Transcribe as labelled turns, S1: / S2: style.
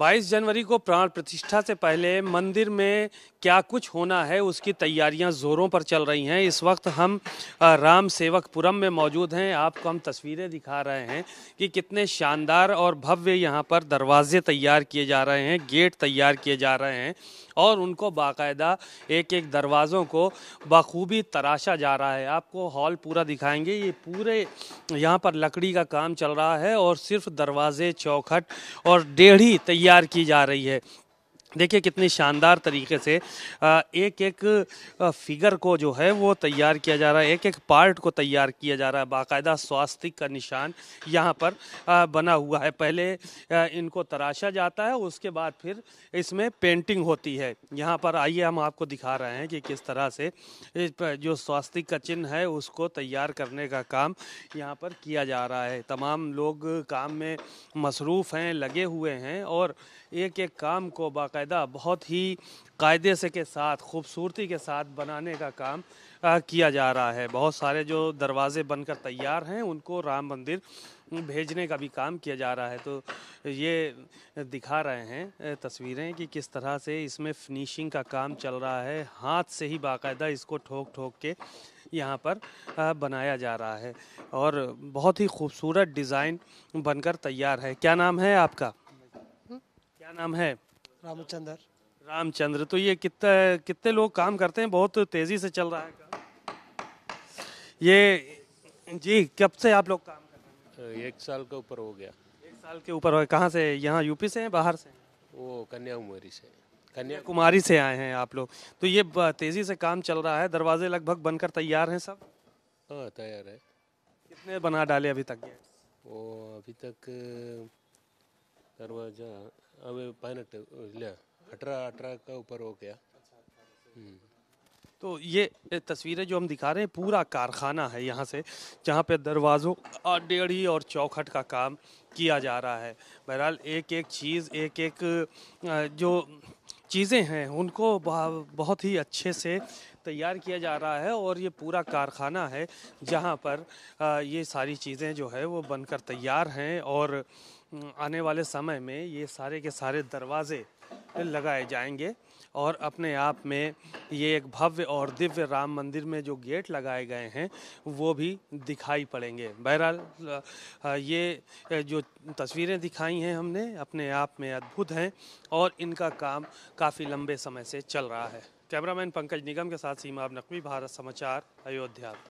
S1: 22 जनवरी को प्राण प्रतिष्ठा से पहले मंदिर में क्या कुछ होना है उसकी तैयारियां ज़ोरों पर चल रही हैं इस वक्त हम राम सेवकपुरम में मौजूद हैं आपको हम तस्वीरें दिखा रहे हैं कि कितने शानदार और भव्य यहां पर दरवाजे तैयार किए जा रहे हैं गेट तैयार किए जा रहे हैं और उनको बाकायदा एक एक दरवाज़ों को बखूबी तराशा जा रहा है आपको हॉल पूरा दिखाएंगे ये पूरे यहाँ पर लकड़ी का काम चल रहा है और सिर्फ दरवाजे चौखट और डेढ़ी तैयार तैयार की जा रही है देखिए कितनी शानदार तरीके से एक एक फिगर को जो है वो तैयार किया जा रहा है एक एक पार्ट को तैयार किया जा रहा है बाकायदा स्वास्थ्य का निशान यहाँ पर बना हुआ है पहले इनको तराशा जाता है उसके बाद फिर इसमें पेंटिंग होती है यहाँ पर आइए हम आपको दिखा रहे हैं कि किस तरह से जो स्वास्थ्य का चिन्ह है उसको तैयार करने का काम यहाँ पर किया जा रहा है तमाम लोग काम में मसरूफ़ हैं लगे हुए हैं और एक एक काम को बाकायदा बाकायदा बहुत ही कायदे से के साथ खूबसूरती के साथ बनाने का काम आ, किया जा रहा है बहुत सारे जो दरवाज़े बनकर तैयार हैं उनको राम मंदिर भेजने का भी काम किया जा रहा है तो ये दिखा रहे हैं तस्वीरें कि किस तरह से इसमें फिनिशिंग का काम चल रहा है हाथ से ही बाकायदा इसको ठोक ठोक के यहाँ पर बनाया जा रहा है और बहुत ही खूबसूरत डिज़ाइन बनकर तैयार है क्या नाम है आपका
S2: हम्म। क्या
S1: नाम है रामचंद्र रामचंद्र तो ये कितने कितने लोग काम करते हैं बहुत तेजी से चल रहा है ये जी कब से आप लोग काम
S2: कर रहे हैं एक साल का ऊपर हो गया एक साल के ऊपर
S1: कहाँ से यहाँ यूपी से हैं बाहर
S2: से वो कन्याकुमारी से कन्याकुमारी से आए हैं आप लोग
S1: तो ये तेज़ी से काम चल रहा है दरवाजे लगभग बनकर तैयार हैं सब
S2: हाँ तैयार है कितने
S1: बना डाले अभी तक
S2: वो अभी तक दरवाजा अब पायलट लिया अठारह अठारह का ऊपर हो गया हम्म।
S1: तो ये तस्वीरें जो हम दिखा रहे हैं पूरा कारखाना है यहाँ से जहाँ पे दरवाज़ों और डेढ़ी और चौखट का काम किया जा रहा है बहरहाल एक एक चीज़ एक एक जो चीज़ें हैं उनको बहुत ही अच्छे से तैयार किया जा रहा है और ये पूरा कारखाना है जहाँ पर ये सारी चीज़ें जो है वो बनकर तैयार हैं और आने वाले समय में ये सारे के सारे दरवाजे लगाए जाएंगे और अपने आप में ये एक भव्य और दिव्य राम मंदिर में जो गेट लगाए गए हैं वो भी दिखाई पड़ेंगे बहरहाल ये जो तस्वीरें दिखाई हैं हमने अपने आप में अद्भुत हैं और इनका काम काफ़ी लंबे समय से चल रहा है कैमरामैन पंकज निगम के साथ सीमा अब नकवी भारत समाचार अयोध्या